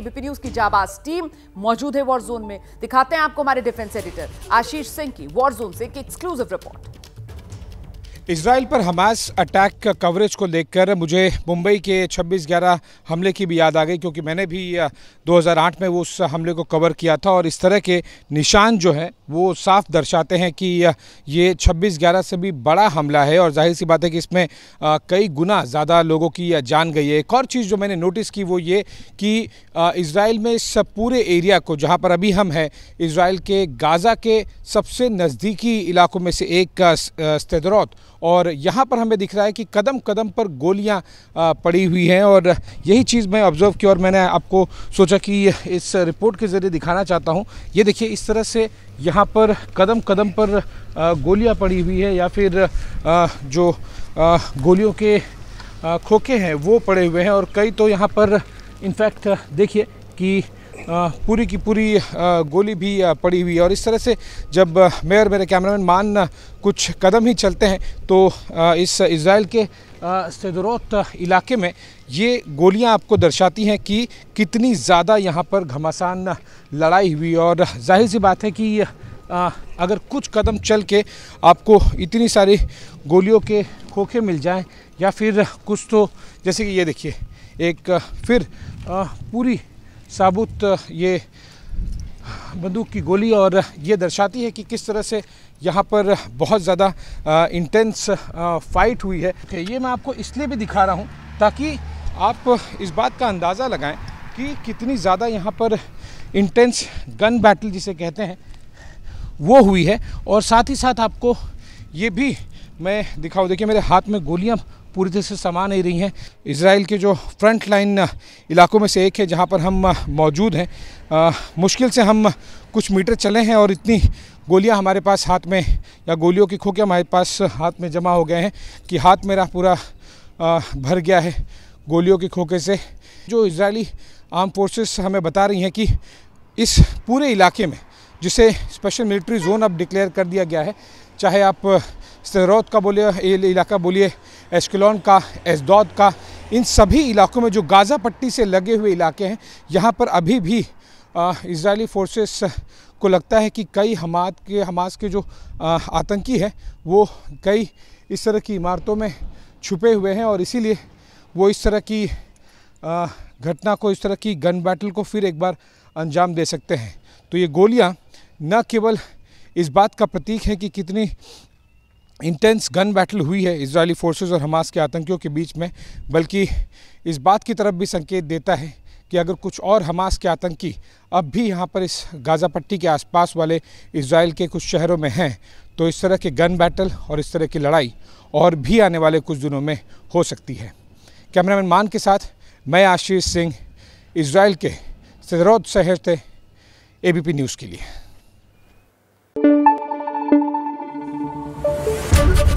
BP news की जाबाज team मौजूद है वॉर जोन में दिखाते हैं आपको हमारे डिफेंस एडिटर आशीष सिंह की वॉर जोन से एक एक्सक्लूसिव रिपोर्ट इसराइल पर हमास अटैक कवरेज को लेकर मुझे मुंबई के 26 ग्यारह हमले की भी याद आ गई क्योंकि मैंने भी 2008 में वो उस हमले को कवर किया था और इस तरह के निशान जो है वो साफ दर्शाते हैं कि ये छब्बीस ग्यारह से भी बड़ा हमला है और जाहिर सी बात है कि इसमें कई गुना ज़्यादा लोगों की जान गई है एक और चीज़ जो मैंने नोटिस की वो ये कि इसराइल में इस पूरे एरिया को जहाँ पर अभी हम हैं इसराइल के गाज़ा के सबसे नज़दीकी इलाकों में से एक स्तरौत और यहाँ पर हमें दिख रहा है कि कदम कदम पर गोलियाँ पड़ी हुई हैं और यही चीज़ मैं ऑब्ज़र्व की और मैंने आपको सोचा कि इस रिपोर्ट के ज़रिए दिखाना चाहता हूँ ये देखिए इस तरह से यहाँ यहाँ पर कदम कदम पर गोलियाँ पड़ी हुई है या फिर जो गोलियों के खोखे हैं वो पड़े हुए हैं और कई तो यहाँ पर इनफैक्ट देखिए कि पूरी की पूरी गोली भी पड़ी हुई है और इस तरह से जब मैं और मेरे कैमरामैन मान कुछ कदम ही चलते हैं तो इस इसराइल के सदरोत इलाके में ये गोलियां आपको दर्शाती हैं कि कितनी ज़्यादा यहाँ पर घमासान लड़ाई हुई और जाहिर सी बात है कि आ, अगर कुछ कदम चल के आपको इतनी सारी गोलियों के खोखे मिल जाएं या फिर कुछ तो जैसे कि ये देखिए एक फिर आ, पूरी साबुत ये बंदूक की गोली और ये दर्शाती है कि किस तरह से यहाँ पर बहुत ज़्यादा इंटेंस फाइट हुई है ये मैं आपको इसलिए भी दिखा रहा हूँ ताकि आप इस बात का अंदाज़ा लगाएं कि कितनी ज़्यादा यहाँ पर इंटेंस गन बैटल जिसे कहते हैं वो हुई है और साथ ही साथ आपको ये भी मैं दिखाऊँ देखिए मेरे हाथ में गोलियाँ पूरी तरह से समा नहीं रही हैं इसराइल के जो फ्रंट लाइन इलाकों में से एक है जहाँ पर हम मौजूद हैं मुश्किल से हम कुछ मीटर चले हैं और इतनी गोलियां हमारे पास हाथ में या गोलियों की खोखे हमारे पास हाथ में जमा हो गए हैं कि हाथ मेरा पूरा भर गया है गोलियों के खोखे से जो इसराइली आर्म फोर्सेस हमें बता रही हैं कि इस पूरे इलाके में जिसे स्पेशल मिलिट्री जोन अब डिक्लेयर कर दिया गया है चाहे आप सरौद का बोलिए इलाका बोलिए एस्कलॉन का एसदौद का इन सभी इलाकों में जो गाज़ा पट्टी से लगे हुए इलाके हैं यहाँ पर अभी भी इसराइली फोर्सेस को लगता है कि कई हमाद के हमास के जो आतंकी है वो कई इस तरह की इमारतों में छुपे हुए हैं और इसीलिए वो इस तरह की घटना को इस तरह की गन बैटल को फिर एक बार अंजाम दे सकते हैं तो ये गोलियाँ न केवल इस बात का प्रतीक है कि कितनी इंटेंस गन बैटल हुई है इजरायली फोर्सेस और हमास के आतंकियों के बीच में बल्कि इस बात की तरफ भी संकेत देता है कि अगर कुछ और हमास के आतंकी अब भी यहाँ पर इस गाज़ा पट्टी के आसपास वाले इसराइल के कुछ शहरों में हैं तो इस तरह के गन बैटल और इस तरह की लड़ाई और भी आने वाले कुछ दिनों में हो सकती है कैमरामैन मान के साथ मैं आशीष सिंह इसराइल के सदरौद शहर थे एबीपी न्यूज़ के लिए